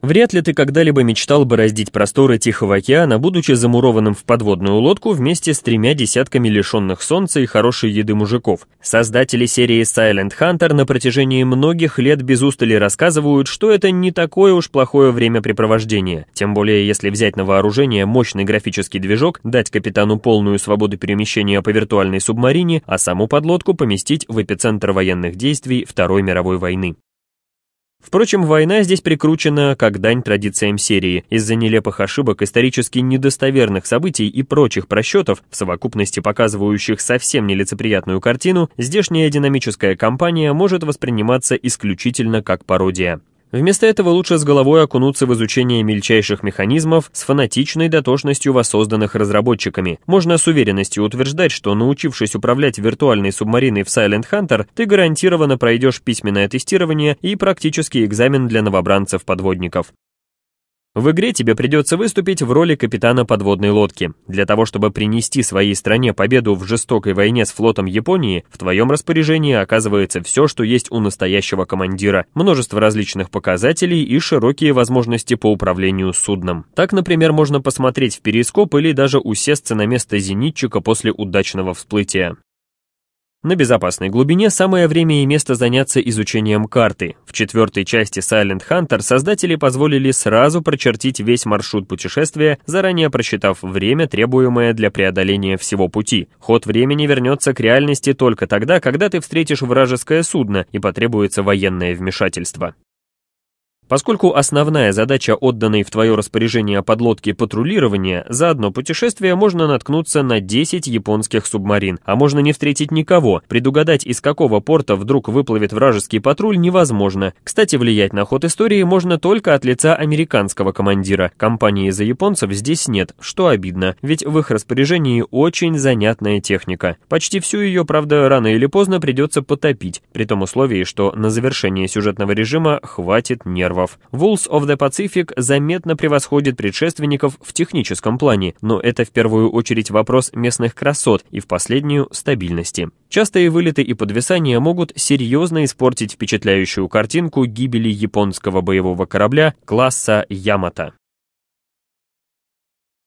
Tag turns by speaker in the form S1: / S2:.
S1: Вряд ли ты когда-либо мечтал бы раздить просторы Тихого океана, будучи замурованным в подводную лодку вместе с тремя десятками лишенных солнца и хорошей еды мужиков. Создатели серии Silent Hunter на протяжении многих лет без устали рассказывают, что это не такое уж плохое времяпрепровождение, тем более если взять на вооружение мощный графический движок, дать капитану полную свободу перемещения по виртуальной субмарине, а саму подлодку поместить в эпицентр военных действий Второй мировой войны. Впрочем, война здесь прикручена как дань традициям серии из-за нелепых ошибок, исторически недостоверных событий и прочих просчетов, в совокупности показывающих совсем нелицеприятную картину, здешняя динамическая кампания может восприниматься исключительно как пародия. Вместо этого лучше с головой окунуться в изучение мельчайших механизмов с фанатичной дотошностью воссозданных разработчиками. Можно с уверенностью утверждать, что научившись управлять виртуальной субмариной в Silent Hunter, ты гарантированно пройдешь письменное тестирование и практический экзамен для новобранцев-подводников. В игре тебе придется выступить в роли капитана подводной лодки. Для того, чтобы принести своей стране победу в жестокой войне с флотом Японии, в твоем распоряжении оказывается все, что есть у настоящего командира, множество различных показателей и широкие возможности по управлению судном. Так, например, можно посмотреть в перископ или даже усесться на место зенитчика после удачного всплытия. На безопасной глубине самое время и место заняться изучением карты. В четвертой части Silent Hunter создатели позволили сразу прочертить весь маршрут путешествия, заранее просчитав время, требуемое для преодоления всего пути. Ход времени вернется к реальности только тогда, когда ты встретишь вражеское судно и потребуется военное вмешательство. Поскольку основная задача отданной в твое распоряжение подлодки патрулирования, за одно путешествие можно наткнуться на 10 японских субмарин, а можно не встретить никого, предугадать из какого порта вдруг выплывет вражеский патруль невозможно. Кстати, влиять на ход истории можно только от лица американского командира. Компании за японцев здесь нет, что обидно, ведь в их распоряжении очень занятная техника. Почти всю ее, правда, рано или поздно придется потопить, при том условии, что на завершение сюжетного режима хватит нервов резервов. Wolves of the Pacific заметно превосходит предшественников в техническом плане, но это в первую очередь вопрос местных красот и в последнюю стабильности. Частые вылеты и подвисания могут серьезно испортить впечатляющую картинку гибели японского боевого корабля класса «Ямато».